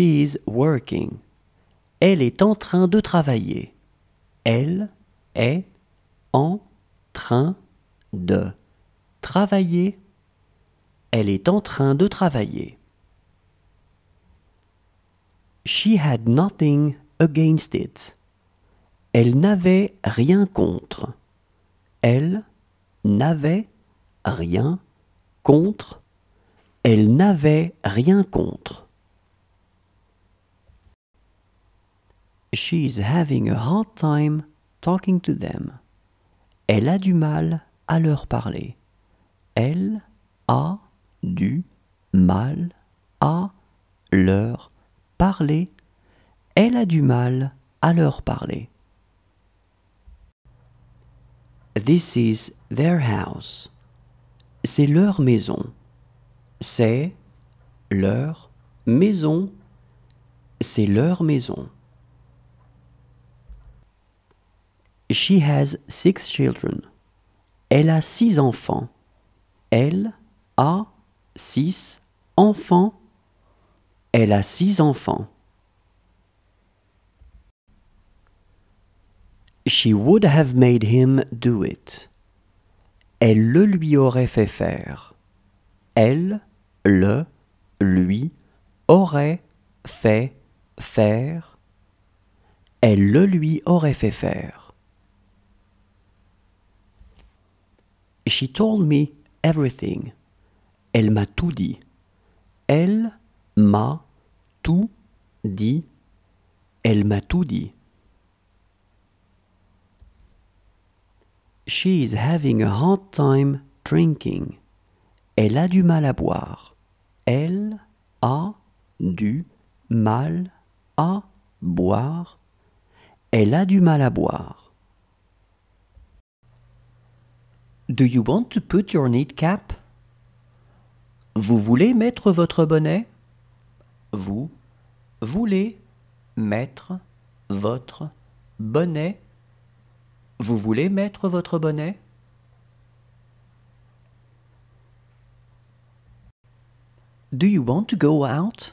She is working. Elle est en train de travailler. Elle est en train de travailler. Elle est en train de travailler. She had nothing against it. Elle n'avait rien contre. Elle n'avait rien contre. Elle n'avait rien contre. is having a hard time talking to them. Elle a du mal à leur parler. Elle a du mal à leur parler. Elle a du mal à leur parler. This is their house. C'est leur maison. C'est leur maison. C'est leur maison. She has six children. Elle a six enfants. Elle a six enfants. Elle a six enfants. She would have made him do it. Elle le lui aurait fait faire. Elle le lui aurait fait faire. Elle le lui aurait fait faire. She told me everything. Elle m'a tout dit. Elle m'a tout dit. Elle m'a tout dit. She is having a hard time drinking. Elle a du mal à boire. Elle a du mal à boire. Elle a du mal à boire. Do you want to put your knit cap? Vous voulez mettre votre bonnet? Vous voulez mettre votre bonnet? Vous voulez mettre votre bonnet? Do you want to go out?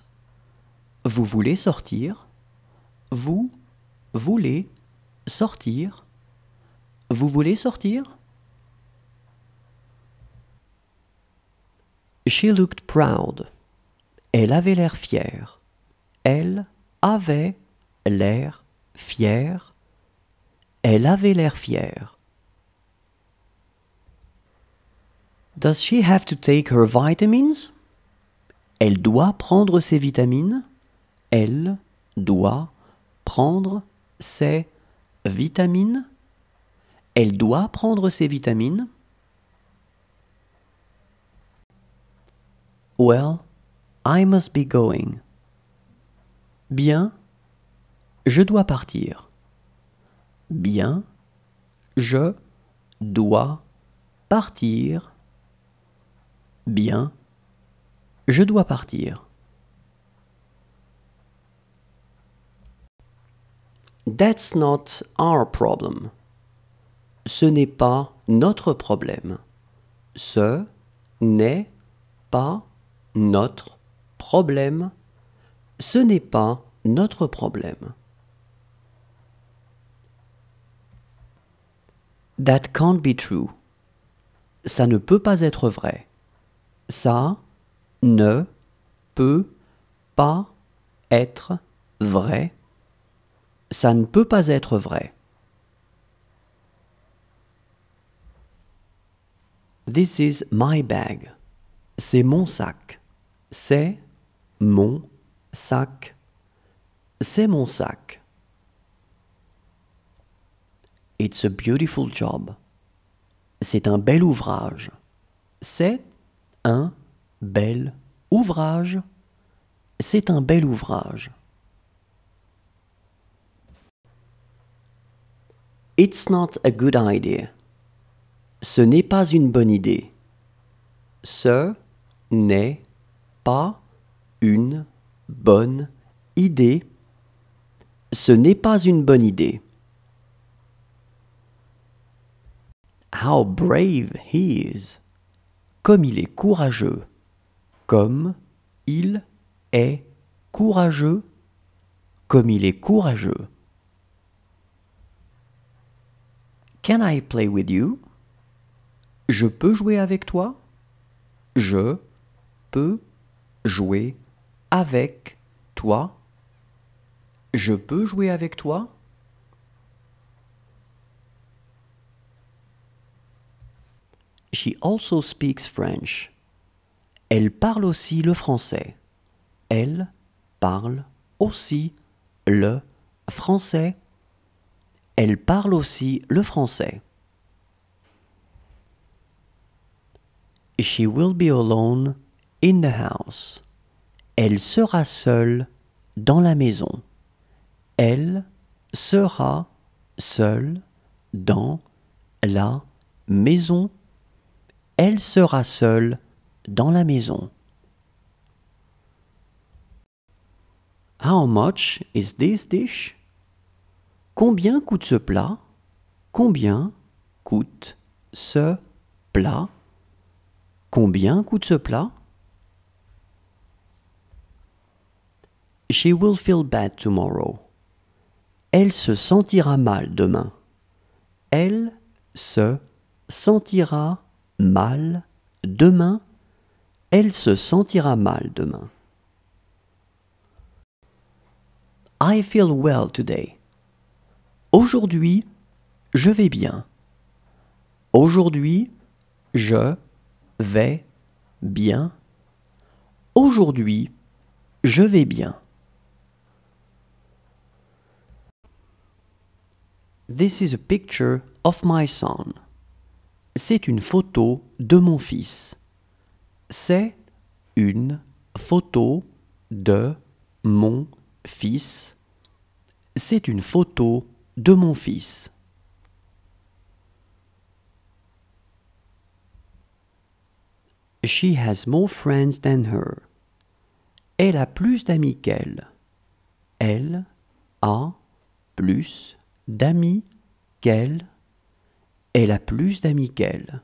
Vous voulez sortir? Vous voulez sortir? Vous voulez sortir? She looked proud. Elle avait l'air fière. Elle avait l'air fière. Elle avait l'air fière. Does she have to take her vitamins? Elle doit prendre ses vitamines. Elle doit prendre ses vitamines. Elle doit prendre ses vitamines. Well, I must be going. Bien, je dois partir. Bien, je dois partir. Bien, je dois partir. That's not our problem. Ce n'est pas notre problème. Ce n'est pas notre problème, ce n'est pas notre problème. That can't be true. Ça ne peut pas être vrai. Ça ne peut pas être vrai. Ça ne peut pas être vrai. This is my bag. C'est mon sac. C'est mon sac. C'est mon sac. It's a beautiful job. C'est un bel ouvrage. C'est un bel ouvrage. C'est un bel ouvrage. It's not a good idea. Ce n'est pas une bonne idée. Ce n'est pas une bonne idée. Ce n'est pas une bonne idée. How brave he is. Comme il est courageux. Comme il est courageux. Comme il est courageux. Can I play with you? Je peux jouer avec toi? Je peux jouer avec toi Je peux jouer avec toi She also speaks French. Elle parle aussi le français. Elle parle aussi le français. Elle parle aussi le français. She will be alone in the house. Elle sera seule dans la maison. Elle sera seule dans la maison. Elle sera seule dans la maison. How much is this dish? Combien coûte ce plat? Combien coûte ce plat? Combien coûte ce plat? She will feel bad tomorrow. Elle se sentira mal demain. Elle se sentira mal demain. Elle se sentira mal demain. I feel well today. Aujourd'hui, je vais bien. Aujourd'hui, je vais bien. Aujourd'hui, je vais bien. This is a picture of my son. C'est une photo de mon fils. C'est une photo de mon fils. C'est une photo de mon fils. She has more friends than her. Elle a plus d'amis qu'elle. Elle a plus d'amis qu'elle, elle a plus d'amis qu'elle.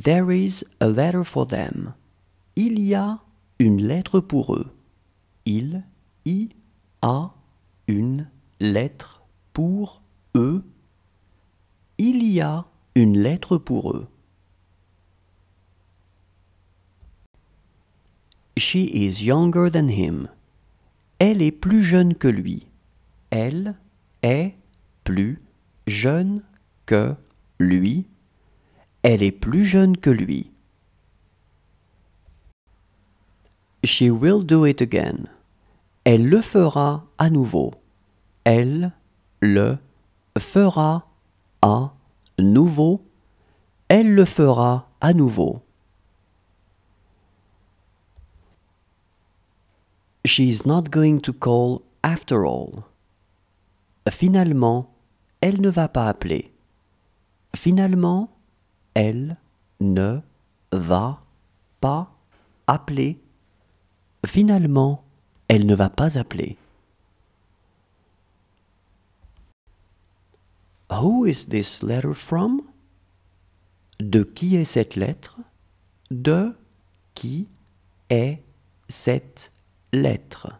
There is a letter for them. Il y a une lettre pour eux. Il y a une lettre pour eux. Il y a une lettre pour eux. She is younger than him. Elle est plus jeune que lui. Elle est plus jeune que lui. Elle est plus jeune que lui. She will do it again. Elle le fera à nouveau. Elle le fera à nouveau. Elle le fera à nouveau. She is not going to call after all. Finalement, elle ne va pas appeler. Finalement, elle ne va pas appeler. Finalement, elle ne va pas appeler. Who is this letter from? De qui est cette lettre? De qui est cette lettre? lettre.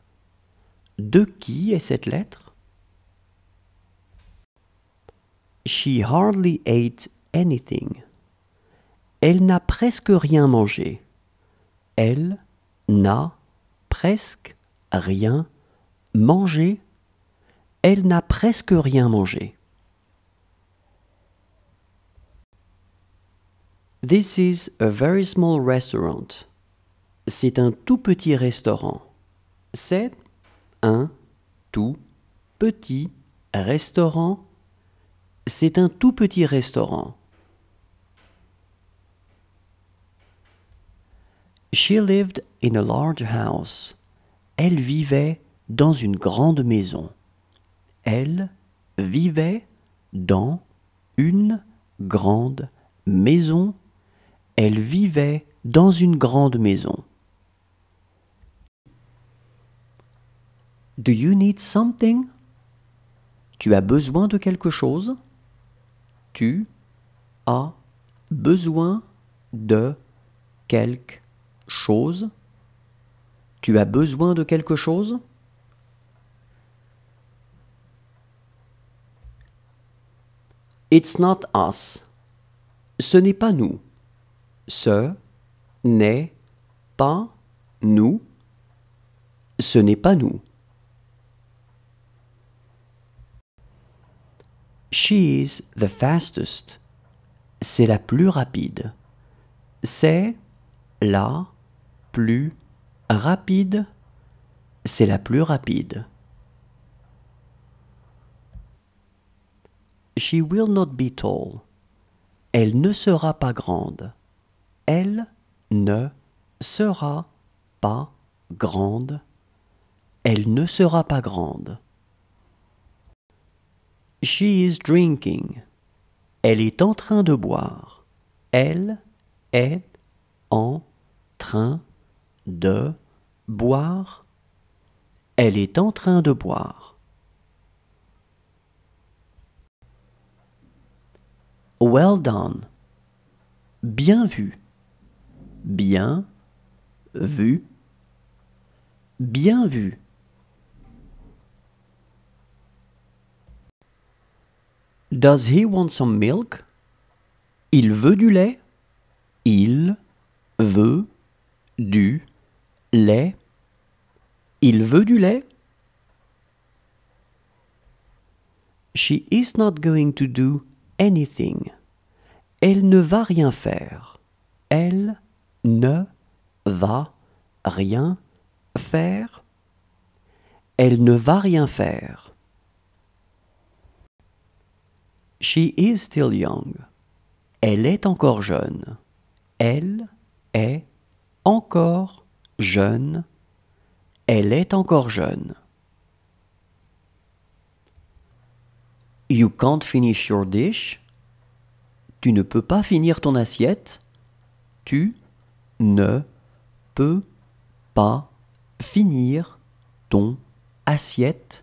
De qui est cette lettre She hardly ate anything. Elle n'a presque rien mangé. Elle n'a presque rien mangé. Elle n'a presque rien mangé. This is a very small restaurant. C'est un tout petit restaurant. C'est un tout petit restaurant. C'est un tout petit restaurant. She lived in a large house. Elle vivait dans une grande maison. Elle vivait dans une grande maison. Elle vivait dans une grande maison. Do you need something? Tu as besoin de quelque chose? Tu as besoin de quelque chose? Tu as besoin de quelque chose? It's not us. Ce n'est pas nous. Ce n'est pas nous. Ce n'est pas nous. « She is the fastest. C'est la plus rapide. C'est la plus rapide. C'est la plus rapide. She will not be tall. Elle ne sera pas grande. Elle ne sera pas grande. Elle ne sera pas grande. She is drinking. Elle est en train de boire. Elle est en train de boire. Elle est en train de boire. Well done. Bien vu. Bien vu. Bien vu. Does he want some milk? Il veut du lait. Il veut du lait. Il veut du lait. She is not going to do anything. Elle ne va rien faire. Elle ne va rien faire. Elle ne va rien faire. She is still young. Elle est encore jeune. Elle est encore jeune. Elle est encore jeune. You can't finish your dish. Tu ne peux pas finir ton assiette. Tu ne peux pas finir ton assiette.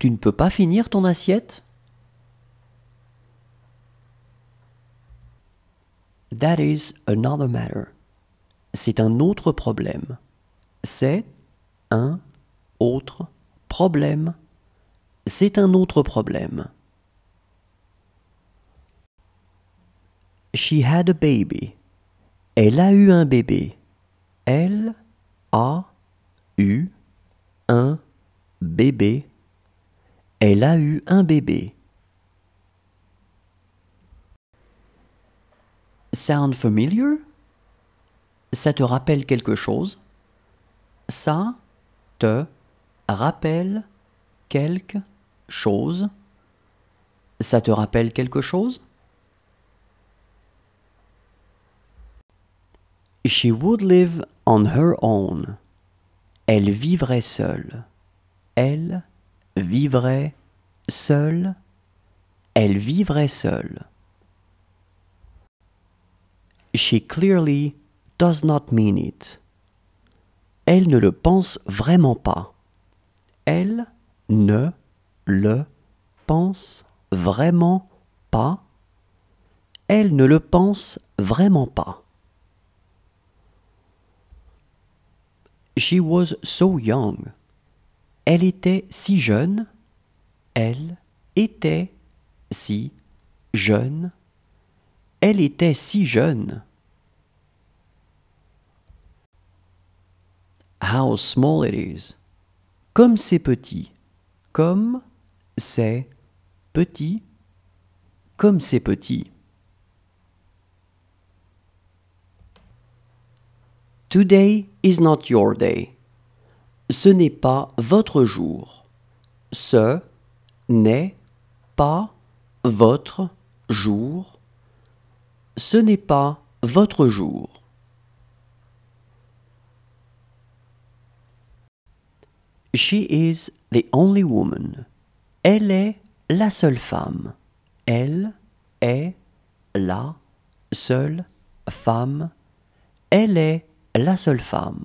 Tu ne peux pas finir ton assiette. That is another matter. C'est un autre problème. C'est un autre problème. C'est un autre problème. She had a baby. Elle a eu un bébé. Elle a eu un bébé. Elle a eu un bébé. Sound familiar? Ça te rappelle quelque chose? Ça te rappelle quelque chose? Ça te rappelle quelque chose? She would live on her own. Elle vivrait seule. Elle vivrait seule. Elle vivrait seule she clearly does not mean it. Elle ne le pense vraiment pas. Elle ne le pense vraiment pas. Elle ne le pense vraiment pas. She was so young. Elle était si jeune. Elle était si jeune. Elle était si jeune. How small it is. Comme c'est petit. Comme c'est petit. Comme c'est petit. Today is not your day. Ce n'est pas votre jour. Ce n'est pas votre jour. Ce n'est pas votre jour. She is the only woman. Elle est la seule femme. Elle est la seule femme. Elle est la seule femme.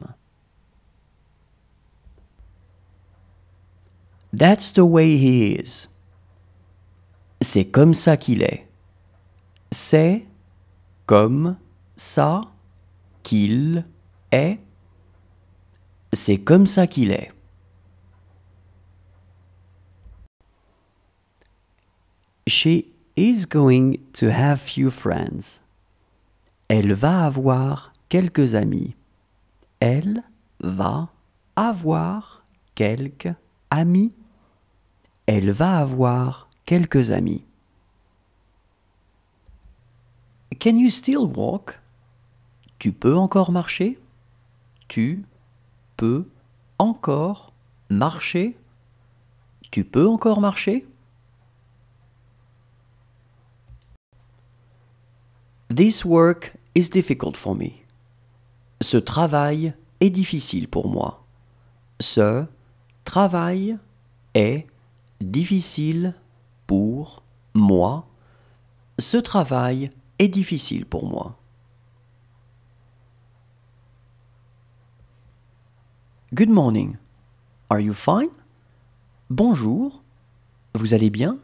That's the way he is. C'est comme ça qu'il est. C'est comme ça qu'il est. C'est comme ça qu'il est. She is going to have few friends. Elle va avoir quelques amis. Elle va avoir quelques amis. Elle va avoir quelques amis. Can you still walk? Tu peux encore marcher? Tu peux encore marcher? Tu peux encore marcher? This work is difficult for me. Ce travail est difficile pour moi. Ce travail est difficile pour moi. Ce travail est difficile pour moi. Good morning. Are you fine? Bonjour. Vous allez bien?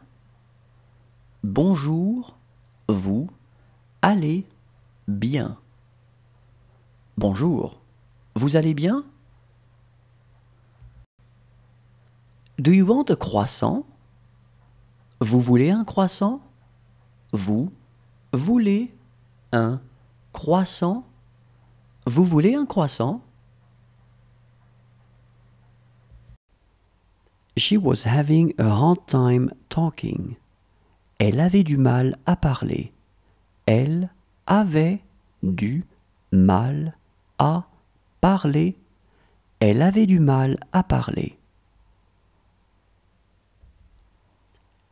Bonjour. Vous Allez bien. Bonjour. Vous allez bien? Do you want a croissant? Vous voulez un croissant? Vous voulez un croissant? Vous voulez un croissant? She was having a hard time talking. Elle avait du mal à parler elle avait du mal à parler. Elle avait du mal à parler.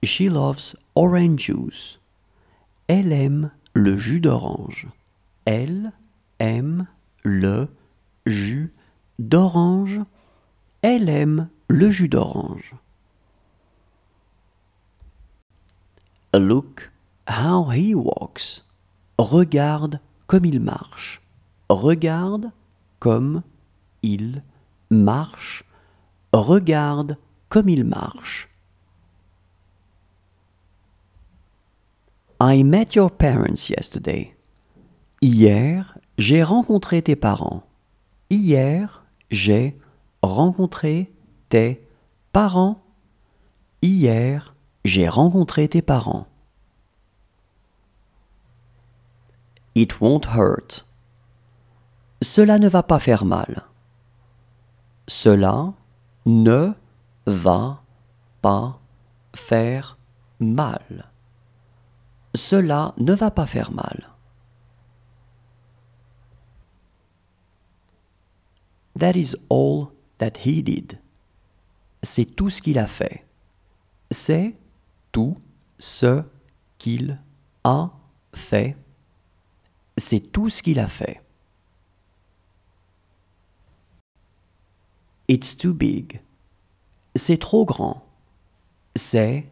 She loves orange juice. Elle aime le jus d'orange. Elle aime le jus d'orange. Elle aime le jus d'orange. Look how he walks. Regarde comme il marche. Regarde comme il marche. Regarde comme il marche. I met your parents yesterday. Hier, j'ai rencontré tes parents. Hier, j'ai rencontré tes parents. Hier, j'ai rencontré tes parents. It won't hurt. Cela ne va pas faire mal. Cela ne va pas faire mal. Cela ne va pas faire mal. That is all that he did. C'est tout ce qu'il a fait. C'est tout ce qu'il a fait. C'est tout ce qu'il a fait. It's too big. C'est trop grand. C'est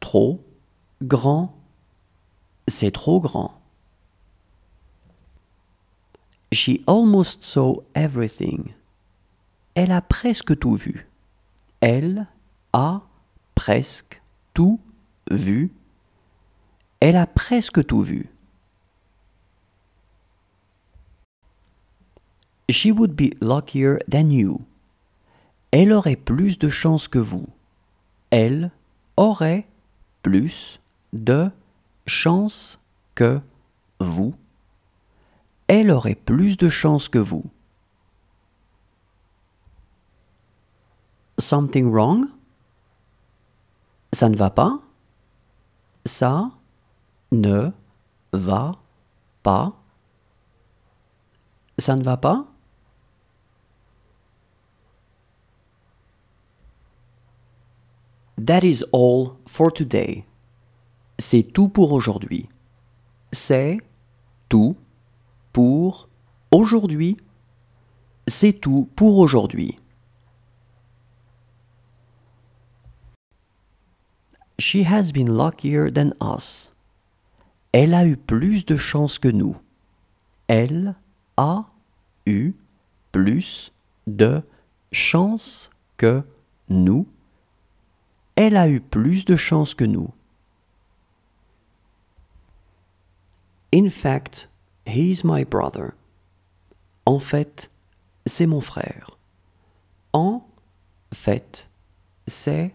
trop grand. C'est trop grand. She almost saw everything. Elle a presque tout vu. Elle a presque tout vu. Elle a presque tout vu. She would be luckier than you. Elle aurait plus de chance que vous. Elle aurait plus de chance que vous. Elle aurait plus de chance que vous. Something wrong? Ça ne va pas? Ça ne va pas? Ça ne va pas? That is all for today. C'est tout pour aujourd'hui. C'est tout pour aujourd'hui. C'est tout pour aujourd'hui. She has been luckier than us. Elle a eu plus de chance que nous. Elle a eu plus de chance que nous elle a eu plus de chance que nous. In fact, he's my brother. En fait, c'est mon frère. En fait, c'est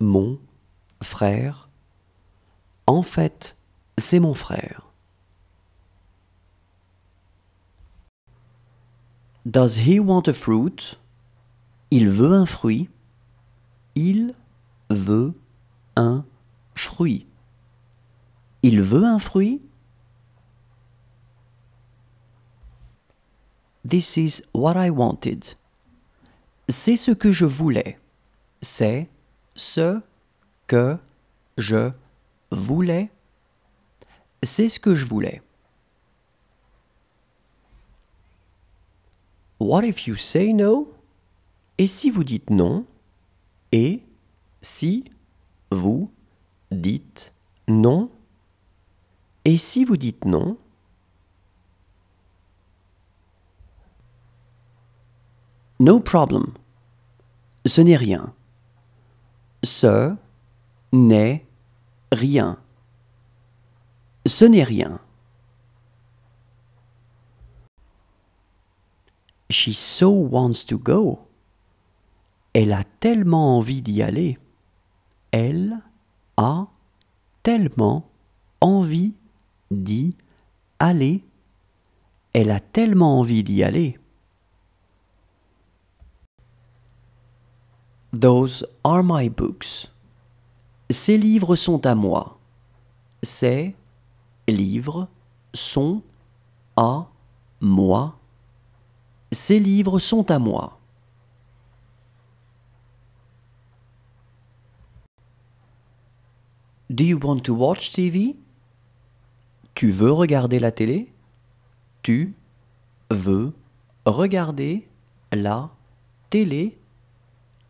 mon frère. En fait, c'est mon frère. Does he want a fruit? Il veut un fruit. Il veut un fruit. Il veut un fruit? This is what I wanted. C'est ce que je voulais. C'est ce que je voulais. C'est ce que je voulais. What if you say no? Et si vous dites non? Et si vous dites non, et si vous dites non, no problem, ce n'est rien. Ce n'est rien. Ce n'est rien. She so wants to go. Elle a tellement envie d'y aller elle a tellement envie d'y aller. Elle a tellement envie d'y aller. Those are my books. Ces livres sont à moi. Ces livres sont à moi. Ces livres sont à moi. Do you want to watch TV? Tu veux regarder la télé? Tu veux regarder la télé?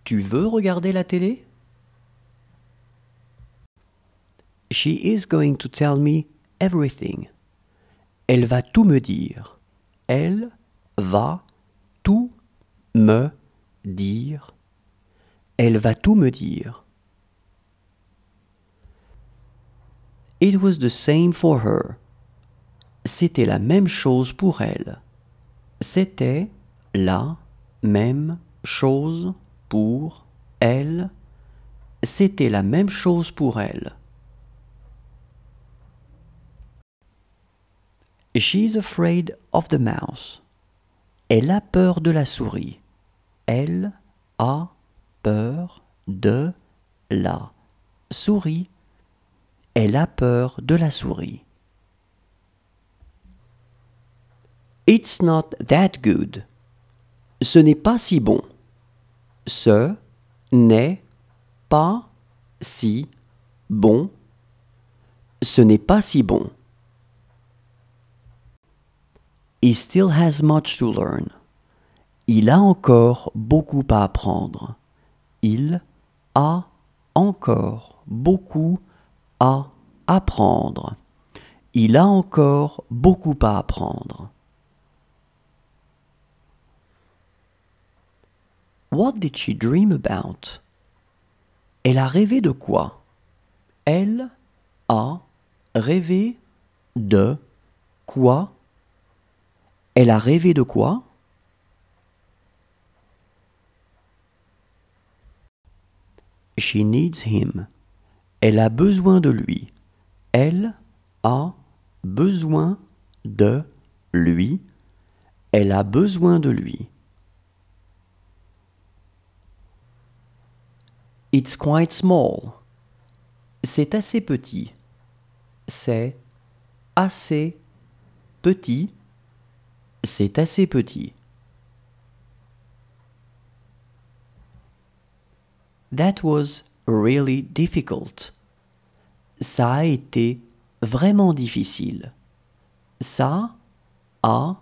Tu veux regarder la télé? She is going to tell me everything. Elle va tout me dire. Elle va tout me dire. Elle va tout me dire. It was the same for her. C'était la même chose pour elle. C'était la même chose pour elle. C'était la même chose pour elle. She's afraid of the mouse. Elle a peur de la souris. Elle a peur de la souris. Elle a peur de la souris. It's not that good. Ce n'est pas si bon. Ce n'est pas si bon. Ce n'est pas si bon. He still has much to learn. Il a encore beaucoup à apprendre. Il a encore beaucoup à apprendre à apprendre. Il a encore beaucoup à apprendre. What did she dream about? Elle a rêvé de quoi? Elle a rêvé de quoi? Elle a rêvé de quoi? She needs him. Elle a besoin de lui. Elle a besoin de lui. Elle a besoin de lui. It's quite small. C'est assez petit. C'est assez petit. C'est assez petit. That was really difficult ça a été vraiment difficile. Ça a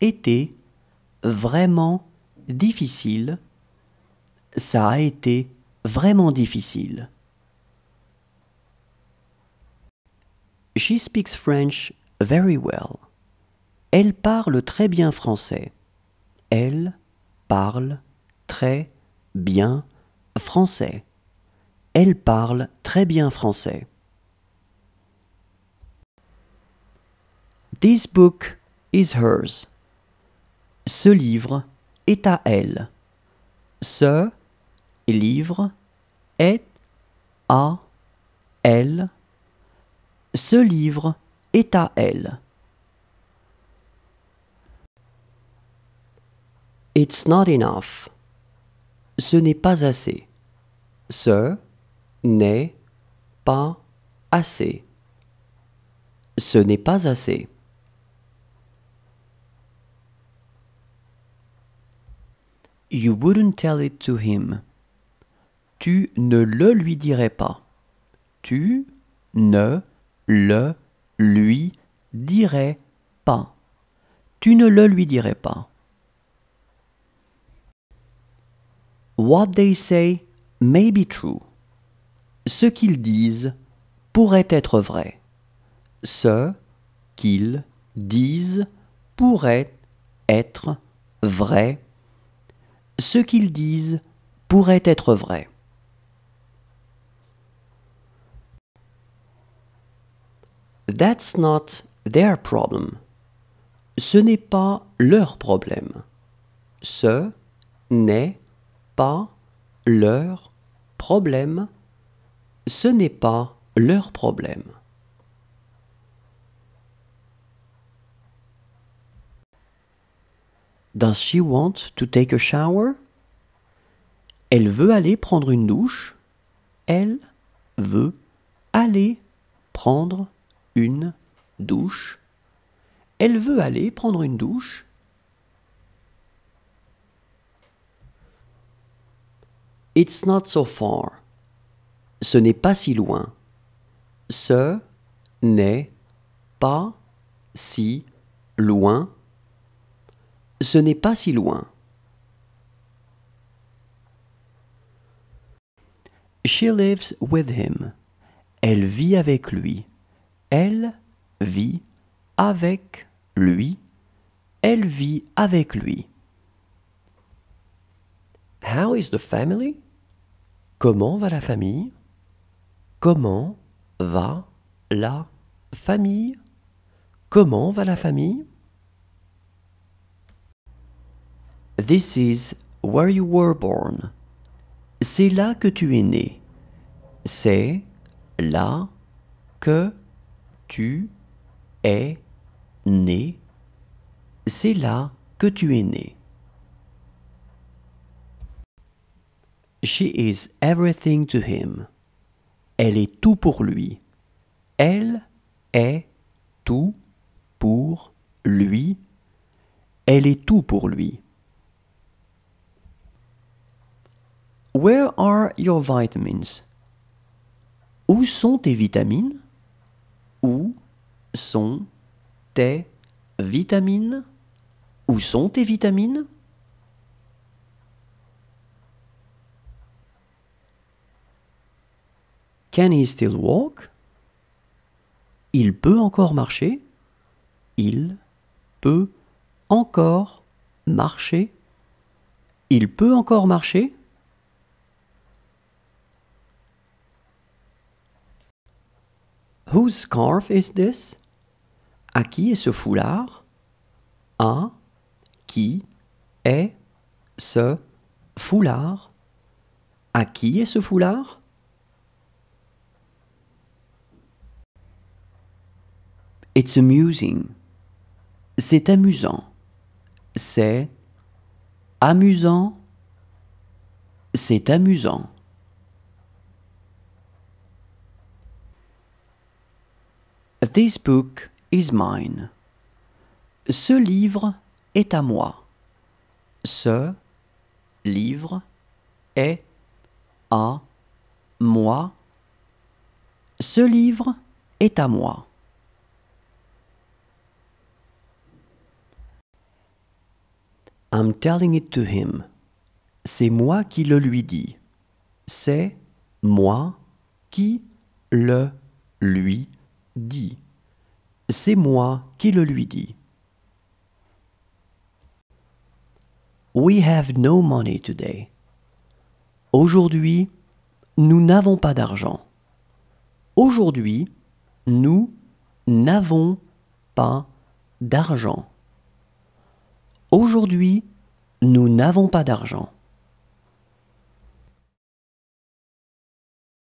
été vraiment difficile. Ça a été vraiment difficile. She speaks French very well. Elle parle très bien français. Elle parle très bien français. Elle parle très bien français. This book is hers. Ce livre est à elle. Ce livre est à elle. Ce livre est à elle. It's not enough. Ce n'est pas assez. Ce n'est pas assez. Ce n'est pas assez. You wouldn't tell it to him. Tu ne le lui dirais pas. Tu ne le lui dirais pas. Tu ne le lui dirais pas. What they say may be true. Ce qu'ils disent pourrait être vrai. Ce qu'ils disent pourrait être vrai ce qu'ils disent pourrait être vrai. That's not their problem. Ce n'est pas leur problème. Ce n'est pas leur problème. Ce n'est pas leur problème. Does she want to take a shower? Elle veut aller prendre une douche. Elle veut aller prendre une douche. Elle veut aller prendre une douche. It's not so far. Ce n'est pas si loin. Ce n'est pas si loin. Ce n'est pas si loin. She lives with him. Elle vit avec lui. Elle vit avec lui. Elle vit avec lui. How is the family? Comment va la famille? Comment va la famille? Comment va la famille? This is where you were born. C'est là que tu es né. C'est là que tu es né. C'est là que tu es né. She is everything to him. Elle est tout pour lui. Elle est tout pour lui. Elle est tout pour lui. Where are your vitamins? Où sont tes vitamines? Où sont tes vitamines? Où sont tes vitamines? Can he still walk? Il peut encore marcher. Il peut encore marcher. Il peut encore marcher. Whose scarf is this? À qui est ce foulard? À qui est ce foulard? À qui est ce foulard? It's amusing. C'est amusant. C'est amusant. C'est amusant. This book is mine. Ce livre est à moi. Ce livre est à moi. Ce livre est à moi. I'm telling it to him. C'est moi qui le lui dis. C'est moi qui le lui dis dit C'est moi qui le lui dis. We have no money today. Aujourd'hui, nous n'avons pas d'argent. Aujourd'hui, nous n'avons pas d'argent. Aujourd'hui, nous n'avons pas d'argent.